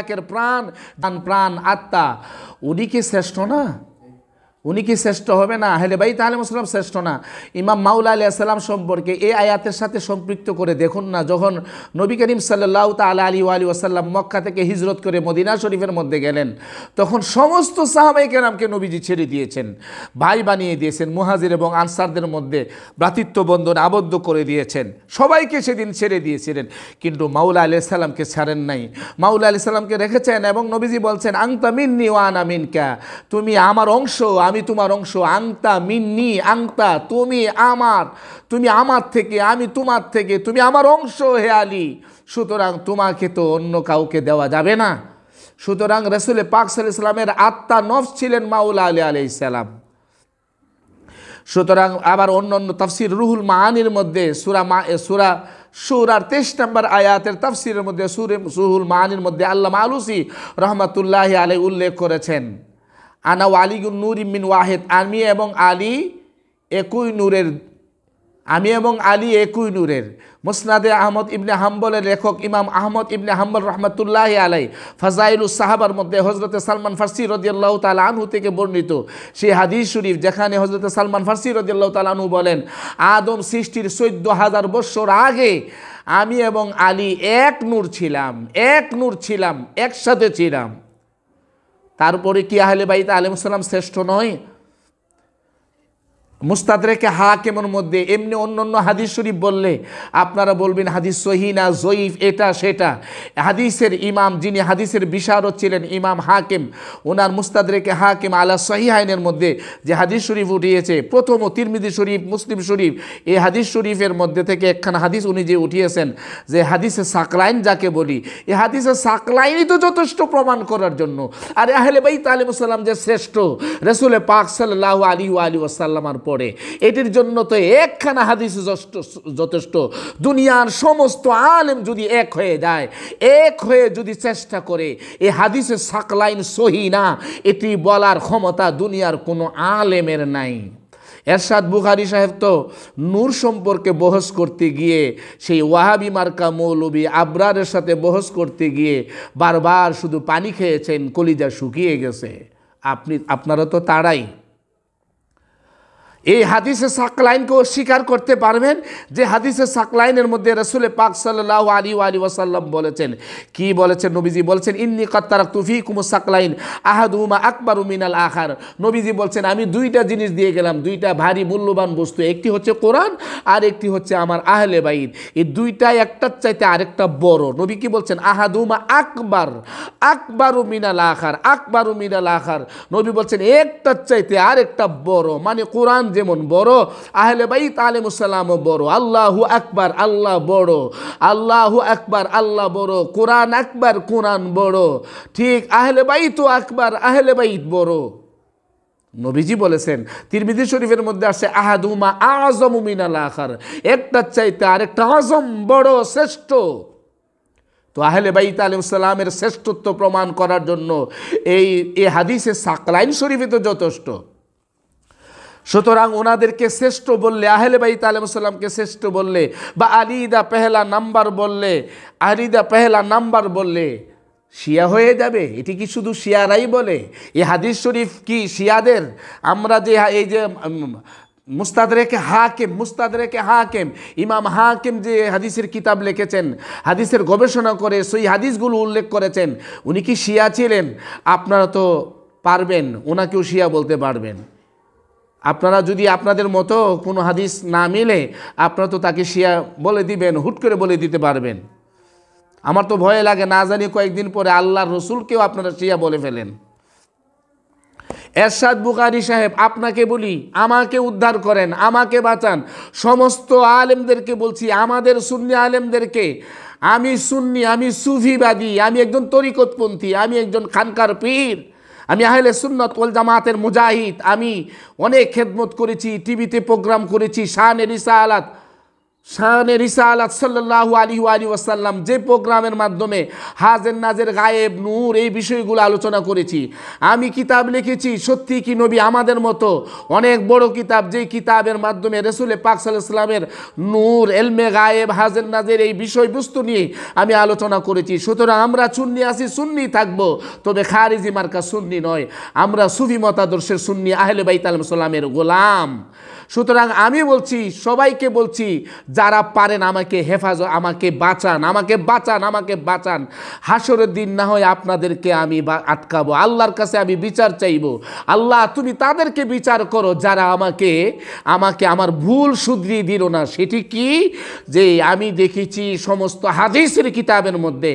একের প্রাণ প্রাণ আত্মা উনি কি শ্রেষ্ঠ না উনি কি শ্রেষ্ঠ হবে না আহলে বাই তাহলে মুসলাম শ্রেষ্ঠ না ইমাম মাউলা আলি আসসালাম সম্পর্কে এই আয়াতের সাথে সম্পৃক্ত করে দেখুন না যখন নবী করিম সাল্লাহ তাল আলী আলী ওয়াসাল্লাম মক্কা থেকে হিজরত করে মদিনা শরীফের মধ্যে গেলেন তখন সমস্ত সাহাবাই কেরামকে নবীজি ছেড়ে দিয়েছেন ভাই বানিয়ে দিয়েছেন মুহাজির এবং আনসারদের মধ্যে ভ্রাতৃত্ব বন্ধন আবদ্ধ করে দিয়েছেন সবাইকে সেদিন ছেড়ে দিয়েছিলেন কিন্তু মাউলা আলি সাল্লামকে ছাড়েন নাই মাউলা আলি সাল্লামকে রেখেছেন এবং নবীজি বলছেন আংতামিন নিওয়ান ওয়ান আমিনকা তুমি আমার অংশ আমি তোমার অংশ আংতা মিন্নি আংতা তুমি আমার তুমি আমার থেকে আমি তোমার থেকে তুমি আমার অংশ হে আলী সুতরাং তোমাকে তো অন্য কাউকে দেওয়া যাবে না সুতরাং রসুল পাক ইসলামের আত্মা নফ ছিলেন মাউলা আলী আলি ইসালাম সুতরাং আবার অন্য অন্য তাফসির রুহুল মাহানির মধ্যে সুরা মা সুরা সুরার তেইশ নম্বর আয়াতের তাফসিরের মধ্যে সুরে সুহুল মাহানির মধ্যে আল্লাহ আলুসি রহমতুল্লাহ আলী উল্লেখ করেছেন আনা আলী নূর ইমিন ওয়াহেদ আমি এবং আলী একই নূরের আমি এবং আলী একই নূরের মুসনাদে আহমদ ইবনে হাম্বলের লেখক ইমাম আহমদ ইবনে হাম্বল রহমতুল্লাহ আলাই ফজাইল সাহাবার মধ্যে হজরত সালমান ফার্সি রদিয়াল্লাহ তাল আনহু থেকে বর্ণিত সেই হাদিস শরীফ যেখানে হজরতে সালমান ফার্সি রদিয়াল্লাহ তাল আনহু বলেন আদম সৃষ্টির চোদ্দ হাজার বৎসর আগে আমি এবং আলী এক নূর ছিলাম এক নূর ছিলাম একসাথে ছিলাম তারপরে কি আহলে বাইতে আলিমুসাল্লাম শ্রেষ্ঠ নয় মুস্তাদরেকে হাকেমের মধ্যে এমনি অন্য অন্য হাদিস শরীফ বললে আপনারা বলবেন হাদিস সহিনা জয়ীফ এটা সেটা হাদিসের ইমাম যিনি হাদিসের বিশারদ ছিলেন ইমাম হাকিম ওনার মুস্তাদরেকে হাকিম আলা আইনের মধ্যে যে হাদিস শরীফ উঠিয়েছে প্রথম ও তিরমিদি শরীফ মুসলিম শরীফ এই হাদিস শরীফের মধ্যে থেকে একখানা হাদিস উনি যে উঠিয়েছেন যে হাদিসে সাকলাইন যাকে বলি এই হাদিসে সাকলাইনই তো যথেষ্ট প্রমাণ করার জন্য আর আহলে বাই তালিম যে শ্রেষ্ঠ রসুল পাক সাল্লাহ আলী আলী ওসাল্লামার পড়ে এটির জন্য তো একখানা হাদিস যথেষ্ট দুনিয়ার সমস্ত আলেম যদি এক হয়ে যায় এক হয়ে যদি চেষ্টা করে এ হাদিসের সাকলাইন সহি না এটি বলার ক্ষমতা দুনিয়ার কোনো আলেমের নাই এরশাদ বুখারি সাহেব তো নূর সম্পর্কে বহস করতে গিয়ে সেই ওয়াহাবি মার্কা মৌলবি আবরারের সাথে বহস করতে গিয়ে বারবার শুধু পানি খেয়েছেন কলিজা শুকিয়ে গেছে আপনি আপনারা তো তারাই এই হাদিসে সাকলাইনকেও স্বীকার করতে পারবেন যে হাদিসে সাকলাইনের মধ্যে রসুলে পাক সাল আলী আলী ওয়াসাল্লাম বলেছেন কি বলেছেন নবীজি বলছেন ইন্নি কত্তারা তুফি কুমু সাকলাইন আহাদুমা আকবর উমিনাল আহার নবীজি বলছেন আমি দুইটা জিনিস দিয়ে গেলাম দুইটা ভারী মূল্যবান বস্তু একটি হচ্ছে কোরআন আর একটি হচ্ছে আমার আহলে বাইদ এই দুইটা একটার চাইতে আরেকটা বড় নবী কি বলছেন আহাদুমা আকবর আকবর উমিনাল আহার আকবর উমিনাল আহার নবী বলছেন একটার চাইতে আরেকটা বড় মানে কোরআন যেমন বড় আহলে বাই তালেমুসাল্লামও বড় আল্লাহু আকবার আল্লাহ বড় আল্লাহু আকবার আল্লাহ বড় কোরআন আকবার কোরআন বড় ঠিক আহলে বাই তো আকবার আহলে বাই বড় নবীজি বলেছেন তিরমিদি শরীফের মধ্যে আসে আহাদুমা আজম মিনাল আখার একটার চাইতে আরেকটা আজম বড় শ্রেষ্ঠ তো আহলে বাই আলিম সালামের শ্রেষ্ঠত্ব প্রমাণ করার জন্য এই এ হাদিসে সাকলাইন শরীফে তো যথেষ্ট সুতরাং ওনাদেরকে শ্রেষ্ঠ বললে আহলে বাইত আলমসাল্লামকে শ্রেষ্ঠ বললে বা আলিদা পেহলা নাম্বার বললে দা পেহলা নাম্বার বললে শিয়া হয়ে যাবে এটি কি শুধু শিয়ারাই বলে এই হাদিস শরীফ কি শিয়াদের আমরা যে এই যে মুস্তাদ রেখে মুস্তাদ রেখে হা কেম ইমাম কেম যে হাদিসের কিতাব লিখেছেন হাদিসের গবেষণা করে সেই হাদিসগুলো উল্লেখ করেছেন উনি কি শিয়া ছিলেন আপনারা তো পারবেন ওনাকেও শিয়া বলতে পারবেন আপনারা যদি আপনাদের মতো কোনো হাদিস না মিলে আপনারা তো তাকে শিয়া বলে দিবেন হুট করে বলে দিতে পারবেন আমার তো ভয় লাগে না জানি কয়েকদিন পরে আল্লাহর রসুলকেও আপনারা শিয়া বলে ফেলেন এরশাদ বুকারি সাহেব আপনাকে বলি আমাকে উদ্ধার করেন আমাকে বাঁচান সমস্ত আলেমদেরকে বলছি আমাদের সুন্নি আলেমদেরকে আমি সুন্নি আমি সুফিবাদী আমি একজন তরিকতপন্থী আমি একজন খানকার পীর আমি আহলে সুন্নত ওল জামাতের মুজাহিদ আমি অনেক খেদমত করেছি টিভিতে প্রোগ্রাম করেছি শাহ রিসা আলাত শাহানে রিসালাত সাল্লাহ আলী আলী ওয়াসাল্লাম যে প্রোগ্রামের মাধ্যমে হাজের নাজের গায়েব নূর এই বিষয়গুলো আলোচনা করেছি আমি কিতাব লিখেছি সত্যি কি নবী আমাদের মতো অনেক বড় কিতাব যেই কিতাবের মাধ্যমে রসুল পাক সাল্লামের নূর এলমে গায়েব হাজের নাজের এই বিষয়বস্তু নিয়ে আমি আলোচনা করেছি সুতরাং আমরা সুন্নি আসি সুন্নি থাকবো তবে খারিজি মার্কা সুন্নি নয় আমরা সুফি মতাদর্শের সুন্নি আহলে বাইতাল সাল্লামের গোলাম সুতরাং আমি বলছি সবাইকে বলছি যারা পারেন আমাকে হেফাজত আমাকে বাঁচান আমাকে বাঁচান আমাকে বাঁচান হাসরের দিন না হয় আপনাদেরকে আমি আটকাবো আল্লাহর কাছে আমি বিচার চাইব আল্লাহ তুমি তাদেরকে বিচার করো যারা আমাকে আমাকে আমার ভুল শুধরিয়ে দিল না সেটি কি যে আমি দেখেছি সমস্ত হাদিসের কিতাবের মধ্যে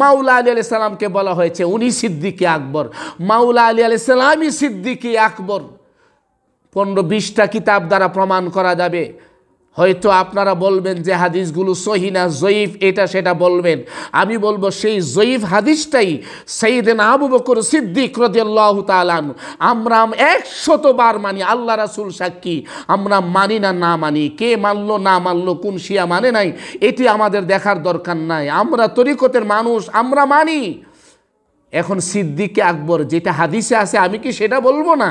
মাওলা আলী আলি বলা হয়েছে উনি সিদ্দিকে আকবর মাওলা আলী আলি সালামই সিদ্দিকে আকবর পনেরো বিশটা কিতাব দ্বারা প্রমাণ করা যাবে হয়তো আপনারা বলবেন যে হাদিসগুলো সহিনা জয়ীফ এটা সেটা বলবেন আমি বলবো সেই জয়ীফ হাদিসটাই সেইদিন আবু বকর সিদ্দিক রদিয়াল্লাহ তালান আমরা একশতবার মানি আল্লাহ রাসুল সাক্ষী আমরা মানি না না মানি কে মানলো না মানলো কোন শিয়া মানে নাই এটি আমাদের দেখার দরকার নাই আমরা তরিকতের মানুষ আমরা মানি এখন সিদ্দিকে আকবর যেটা হাদিসে আছে আমি কি সেটা বলবো না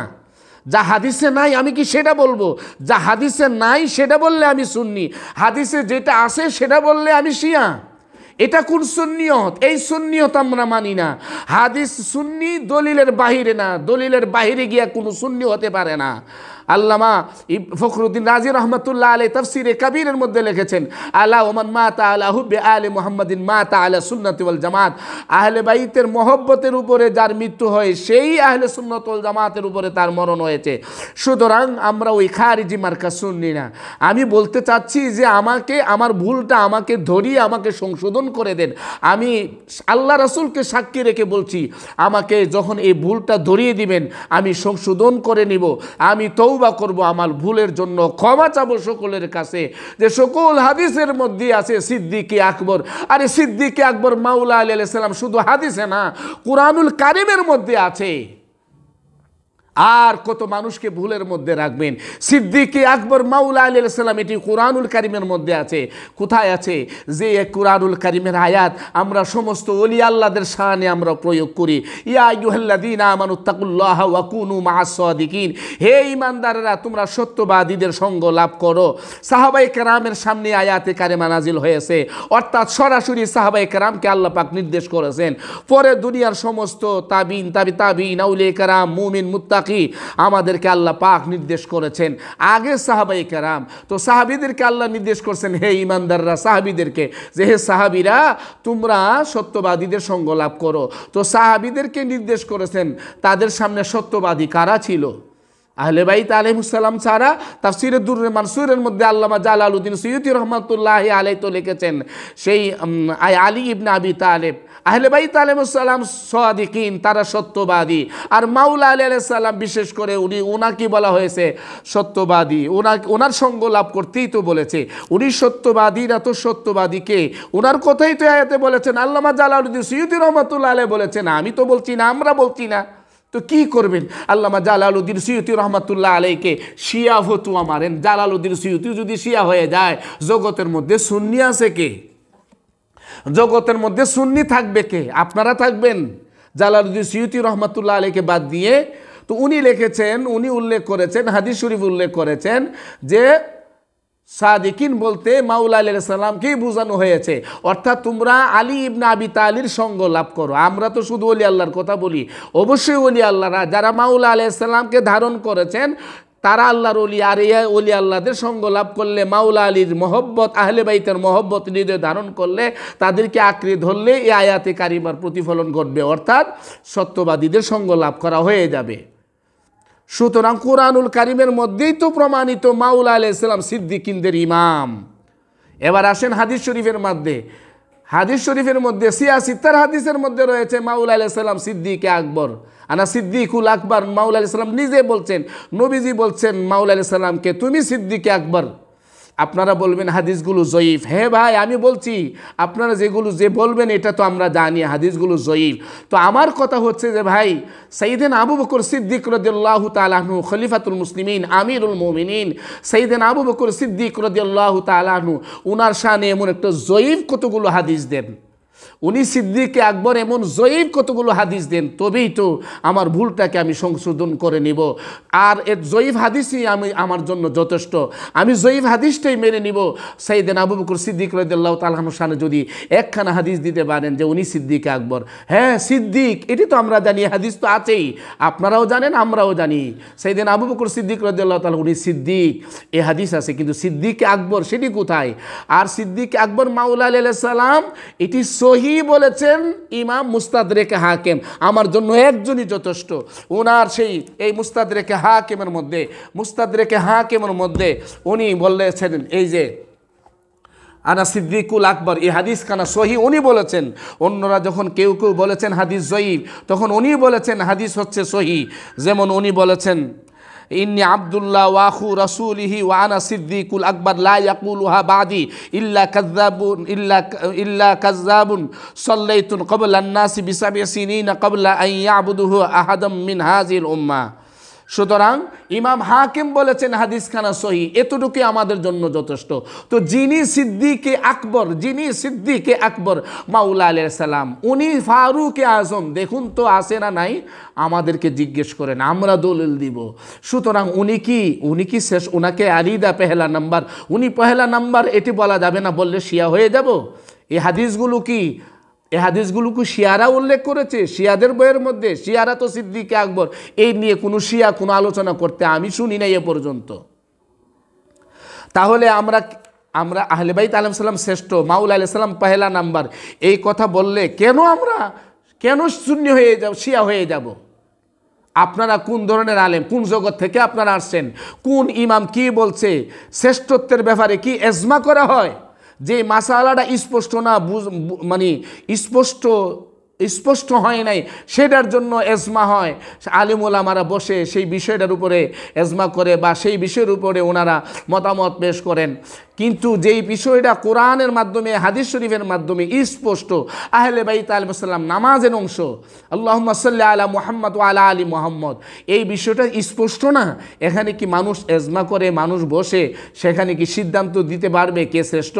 যা হাদিসে নাই আমি কি সেটা বলবো যা হাদিসে নাই সেটা বললে আমি সুন্নি হাদিসে যেটা আছে সেটা বললে আমি শিয়া এটা কোন সুন্নিয়ত এই সুন্নিয়ত আমরা মানি না হাদিস সুন্নি দলিলের বাহিরে না দলিলের বাহিরে গিয়া কোনো সুন্নি হতে পারে না আল্লামা ফখরুদ্দিন রাজি রহমতুল্লাহ আলী তফসিরে কবিরের মধ্যে লিখেছেন আল্লাহ ওমান মা আল্লাহ হুবে আলে মোহাম্মদিন মা তা সুন্নতি ওয়াল জামাত আহলে বাইতের মহব্বতের উপরে যার মৃত্যু হয় সেই আহলে সুন্নতল জামাতের উপরে তার মরণ হয়েছে সুতরাং আমরা ওই খারিজি মার্কা শুননি না আমি বলতে চাচ্ছি যে আমাকে আমার ভুলটা আমাকে ধরিয়ে আমাকে সংশোধন করে দেন আমি আল্লাহ রাসুলকে সাক্ষী রেখে বলছি আমাকে যখন এই ভুলটা ধরিয়ে দিবেন আমি সংশোধন করে নিব আমি তৌ তৌবা করব আমার ভুলের জন্য ক্ষমা চাবো সকলের কাছে যে সকল হাদিসের মধ্যে আছে সিদ্দিকি আকবর আরে সিদ্দিকী আকবর মাউলা আলী আলাইসাল্লাম শুধু হাদিসে না কোরআনুল কারিমের মধ্যে আছে আর কত মানুষকে ভুলের মধ্যে রাখবেন সিদ্দিকি আকবর মাউলা আলী এটি কোরআনুল কারিমের মধ্যে আছে কোথায় আছে যে কোরআনুল করিমের আয়াত আমরা সমস্ত অলি আল্লাদের শানে আমরা প্রয়োগ করি ইয়াহ্লাদিন আমানুত্তাকুল্লাহ ওয়াকুনু মাহাসিকিন হে ইমানদারেরা তোমরা সত্যবাদীদের সঙ্গ লাভ করো সাহাবাই কারামের সামনে আয়াতে কারেমা নাজিল হয়েছে অর্থাৎ সরাসরি সাহাবাই কারামকে আল্লাহ পাক নির্দেশ করেছেন পরে দুনিয়ার সমস্ত তাবিন তাবি তাবিন আউলে কারাম মুমিন মুত্তাক বাকি আমাদেরকে আল্লাহ পাক নির্দেশ করেছেন আগে সাহাবাই কারাম তো সাহাবিদেরকে আল্লাহ নির্দেশ করছেন হে ইমানদাররা সাহাবিদেরকে যে হে সাহাবিরা তোমরা সত্যবাদীদের সঙ্গ লাভ করো তো সাহাবিদেরকে নির্দেশ করেছেন তাদের সামনে সত্যবাদী কারা ছিল আহলে বাইত আলহিমসাল্লাম ছাড়া সিরদুর রহমান সুরের মধ্যে আল্লামা জালালউদ্দিন সৈয়দ রহমতুল্লাহ আলাই তো লিখেছেন সেই আলী ইবনা আবি তালেব আহলে বাইত সালাম সাদিকিন তারা সত্যবাদী আর মাউলা আলী সাল্লাম বিশেষ করে উনি ওনাকে বলা হয়েছে সত্যবাদী ওনা ওনার সঙ্গ লাভ করতেই তো বলেছে উনি সত্যবাদী না তো সত্যবাদী কে ওনার কথাই তো আয়াতে বলেছেন আল্লামা জালাউদ্দিন সৈয়দিন রহমতুল্লাহ আলে বলেছেন আমি তো বলছি না আমরা বলছি না তো কি করবেন আল্লামা জালালউদ্দিন সৈয়দি রহমতুল্লাহ আলাইকে শিয়া ফতুয়া মারেন জালালউদ্দিন সৈয়দি যদি শিয়া হয়ে যায় জগতের মধ্যে সুন্নি আছে কে জগতের মধ্যে সুন্নি থাকবে কে আপনারা থাকবেন জালালুদ্দিন সিউতি রহমতুল্লাহ আলীকে বাদ দিয়ে তো উনি লিখেছেন উনি উল্লেখ করেছেন হাদিস শরীফ উল্লেখ করেছেন যে সাদিকিন বলতে মাউলা আলী সাল্লামকেই বোঝানো হয়েছে অর্থাৎ তোমরা আলী ইবনা আবি তালির সঙ্গ লাভ করো আমরা তো শুধু অলি আল্লাহর কথা বলি অবশ্যই অলি আল্লাহরা যারা মাউলা আলি সাল্লামকে ধারণ করেছেন তারা আল্লাহর অলি আর ইয়া অলি আল্লাহদের সঙ্গ লাভ করলে মাওলা আলীর মহব্বত আহলে বাইতের মহব্বত হৃদয় ধারণ করলে তাদেরকে আঁকড়ে ধরলে এই আয়াতে কারিমার প্রতিফলন ঘটবে অর্থাৎ সত্যবাদীদের সঙ্গ লাভ করা হয়ে যাবে সুতরাং কোরআনুল কারিমের মধ্যেই তো প্রমাণিত মাউলা আলি ইসলাম সিদ্দিকিনদের ইমাম এবার আসেন হাদিস শরীফের মধ্যে হাদিস শরীফের মধ্যে সিয়া সিত্তার হাদিসের মধ্যে রয়েছে মাউলা আলি সাল্লাম সিদ্দিকে আকবর আনা সিদ্দিকুল আকবর মাউল আলি সাল্লাম নিজে বলছেন নবীজি বলছেন মাউল আলি সাল্লামকে তুমি সিদ্দিকে আকবর আপনারা বলবেন হাদিসগুলো জয়ীফ হ্যাঁ ভাই আমি বলছি আপনারা যেগুলো যে বলবেন এটা তো আমরা জানি হাদিসগুলো জয়ীফ তো আমার কথা হচ্ছে যে ভাই সঈদিন আবু বকর সিদ্দিক রদুল্লাহ তালাহনু খলিফাতুল মুসলিমিন আমিরুল মোমিনিন সঈদিন আবু বকর সিদ্দিক রদুল্লাহ তালাহনু উনার শাহ এমন একটা জয়ীফ কতগুলো হাদিস দেন উনি সিদ্দিকে আকবর এমন জয়ীব কতগুলো হাদিস দেন তবেই তো আমার ভুলটাকে আমি সংশোধন করে নিব আর এর জয়ীব হাদিসই আমি আমার জন্য যথেষ্ট আমি জয়ীব হাদিসটাই মেনে নিব সাইদেন আবু সিদ্দিক রদুল্লাহ তালহানুসানে যদি একখানা হাদিস দিতে পারেন যে উনি সিদ্দিকে আকবর হ্যাঁ সিদ্দিক এটি তো আমরা জানি হাদিস তো আছেই আপনারাও জানেন আমরাও জানি সাইদেন আবু সিদ্দিক রহদুল্লাহ তাল উনি সিদ্দিক এ হাদিস আছে কিন্তু সিদ্দিকে আকবর সেটি কোথায় আর সিদ্দিক আকবর মাউলা আলাইসালাম এটি সহি সহি বলেছেন ইমাম মুস্তাদ রেখে হাকেম আমার জন্য একজনই যথেষ্ট ওনার সেই এই রেখে হাকেমের মধ্যে মুস্তাদ রেখে হাকেমের মধ্যে উনি বলেছেন এই যে আনা সিদ্দিকুল আকবর এই হাদিস খানা সহি উনি বলেছেন অন্যরা যখন কেউ কেউ বলেছেন হাদিস জয়ীব তখন উনি বলেছেন হাদিস হচ্ছে সহি যেমন উনি বলেছেন إني عبد الله وأخو رسوله وأنا صديق الأكبر لا يقولها بعدي إلا كذاب إلا إلا كذاب صليت قبل الناس بسبع سنين قبل أن يعبده أحد من هذه الأمة সুতরাং ইমাম হাকিম বলেছেন হাদিস খানা সহি এতটুকুই আমাদের জন্য যথেষ্ট তো যিনি সিদ্দিকে আকবর যিনি সিদ্দিকে আকবর মাউলা আলিয়া সালাম উনি ফারুকে আজম দেখুন তো আসে না নাই আমাদেরকে জিজ্ঞেস করেন আমরা দলিল দিব সুতরাং উনি কি উনি কি শেষ ওনাকে আরিদা পেহেলা নাম্বার উনি পেহেলা নাম্বার এটি বলা যাবে না বললে শিয়া হয়ে যাব এই হাদিসগুলো কি এ হাদিসগুলোকে শিয়ারা উল্লেখ করেছে শিয়াদের বইয়ের মধ্যে শিয়ারা তো সিদ্দিকে আকবর এই নিয়ে কোনো শিয়া কোনো আলোচনা করতে আমি শুনি নাই এ পর্যন্ত তাহলে আমরা আমরা আহলেবাইত আলম সাল্লাম শ্রেষ্ঠ মাউল আলি সাল্লাম পেহেলা নাম্বার এই কথা বললে কেন আমরা কেন শূন্য হয়ে যাব শিয়া হয়ে যাব আপনারা কোন ধরনের আলেম কোন জগৎ থেকে আপনারা আসছেন কোন ইমাম কি বলছে শ্রেষ্ঠত্বের ব্যাপারে কি এজমা করা হয় যে মাসালাটা স্পষ্ট না মানে স্পষ্ট স্পষ্ট হয় নাই সেটার জন্য এজমা হয় আলিমুলামারা বসে সেই বিষয়টার উপরে এজমা করে বা সেই বিষয়ের উপরে ওনারা মতামত পেশ করেন কিন্তু যেই বিষয়টা কোরআনের মাধ্যমে হাদিস শরীফের মাধ্যমে স্পষ্ট আহলে তালিম সাল্লাম নামাজের অংশ আল্লাহ সাল্লাহ আলা মোহাম্মদ আলা আলী মোহাম্মদ এই বিষয়টা স্পষ্ট না এখানে কি মানুষ এজমা করে মানুষ বসে সেখানে কি সিদ্ধান্ত দিতে পারবে কে শ্রেষ্ঠ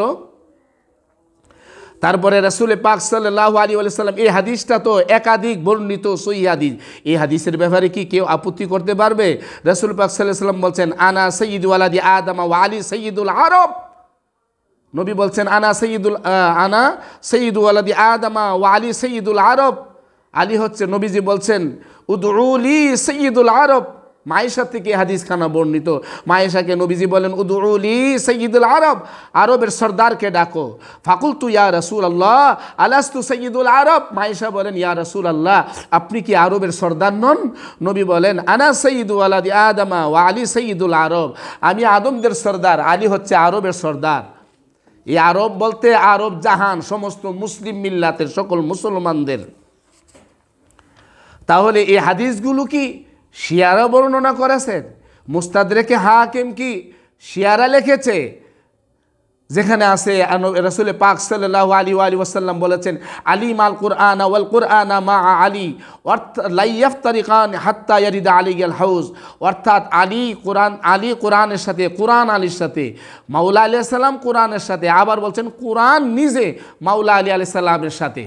তারপরে রসুল পাক সাল্লাহ আলী আলাইসাল্লাম এই হাদিসটা তো একাধিক বর্ণিত সই হাদিস এই হাদিসের ব্যাপারে কি কেউ আপত্তি করতে পারবে রসুল পাক সাল্লাহাম বলছেন আনা সঈদ ওয়ালাদি আদামা ওয়ালি সঈদুল আরব নবী বলছেন আনা সঈদুল আনা সঈদ ওয়ালাদি আদামা ওয়ালি সঈদুল আরব আলী হচ্ছে নবীজি বলছেন উদরুলি সঈদুল আরব মায়েশা থেকে হাদিস খানা বর্ণিত মায়েশাকে নবীজি বলেন উদুলি সঈদুল আরব আরবের সর্দারকে ডাকো ফাকুল তু ইয়া রসুল আল্লাহ আলাস্তু সঈদুল আরব মায়েশা বলেন ইয়া রসুল আল্লাহ আপনি কি আরবের সর্দার নন নবী বলেন আনা সঈদ আলাদি আদমা ও আলী সঈদুল আরব আমি আদমদের সর্দার আলী হচ্ছে আরবের সর্দার এই আরব বলতে আরব জাহান সমস্ত মুসলিম মিল্লাতের সকল মুসলমানদের তাহলে এই হাদিসগুলো কি শিয়ারা বর্ণনা করেছেন মুস্তাদ রেখে হা কিম কি শিয়ারা লেখেছে যেখানে আছে রসুল পাক সাল্লাহ আলী আলী ওসাল্লাম বলেছেন আলী মাল কুরআন ওয়াল কুরআন মা আলী অর্থাৎ হাত্তা ইয়ারিদা আলী গেল হাউস অর্থাৎ আলী কোরআন আলী কোরআনের সাথে কোরআন আলীর সাথে মাউলা আলি সাল্লাম কোরআনের সাথে আবার বলছেন কোরআন নিজে মাউলা আলী আলি সাল্লামের সাথে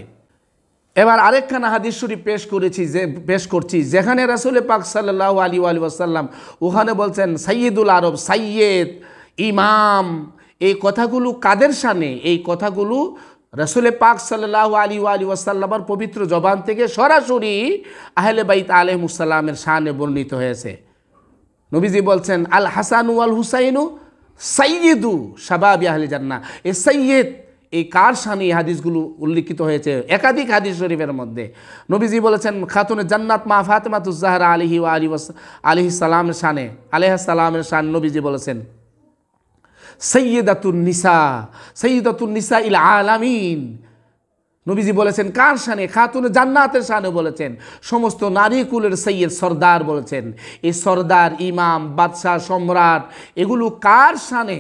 এবার আরেকখানা হাদিস শরীফ পেশ করেছি যে পেশ করছি যেখানে রাসুলে পাক সাল্লাহ আলী আলী আসাল্লাম ওখানে বলছেন সাইয়েদুল আরব সাইয়েদ ইমাম এই কথাগুলো কাদের সানে এই কথাগুলো রসুলে পাক সাল্লাহ আলী আলী আসাল্লামার পবিত্র জবান থেকে সরাসরি আহলে বাইত আলহমুসাল্লামের সানে বর্ণিত হয়েছে নবীজি বলছেন আল হাসানু আল হুসাইনু সাইয়েদু সাবাবি আহলে জান্না এ সৈয়দ এই কার সানি হাদিসগুলো উল্লিখিত হয়েছে একাধিক হাদিস শরীফের মধ্যে নবীজি বলেছেন খাতুনে জান্নাত মা ফাতেমাতুজাহার আলিহি ও আলি আলিহ সালামের শানে আলিহাসালামের শান নবীজি বলেছেন সৈয়দাতুন নিসা সৈয়দাতুন নিসা ইল আলামিন নবীজি বলেছেন কার সানে খাতুন জান্নাতের সানে বলেছেন সমস্ত নারী কুলের সৈয়দ সর্দার বলেছেন এই সর্দার ইমাম বাদশাহ সম্রাট এগুলো কার সানে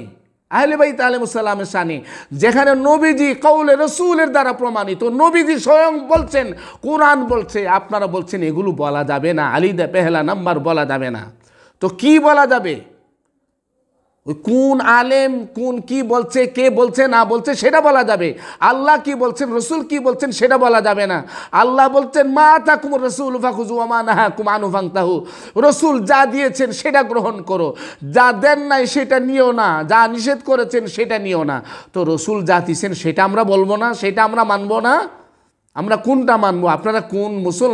আহলেবাই সালামের সানি যেখানে নবীজি কৌলে রসুলের দ্বারা প্রমাণিত নবীজি স্বয়ং বলছেন কোরআন বলছে আপনারা বলছেন এগুলো বলা যাবে না আলিদা পেহলা নাম্বার বলা যাবে না তো কি বলা যাবে ওই কোন আলেম কোন কি বলছে কে বলছে না বলছে সেটা বলা যাবে আল্লাহ কি বলছেন রসুল কি বলছেন সেটা বলা যাবে না আল্লাহ বলছেন মা তাকুম রসুল ফাকুজুমা রসুল যা দিয়েছেন সেটা গ্রহণ করো যা দেন নাই সেটা নিও না যা নিষেধ করেছেন সেটা নিও না তো রসুল যা দিয়েছেন সেটা আমরা বলবো না সেটা আমরা মানবো না আমরা কোনটা মানবো আপনারা কোন মুসলমান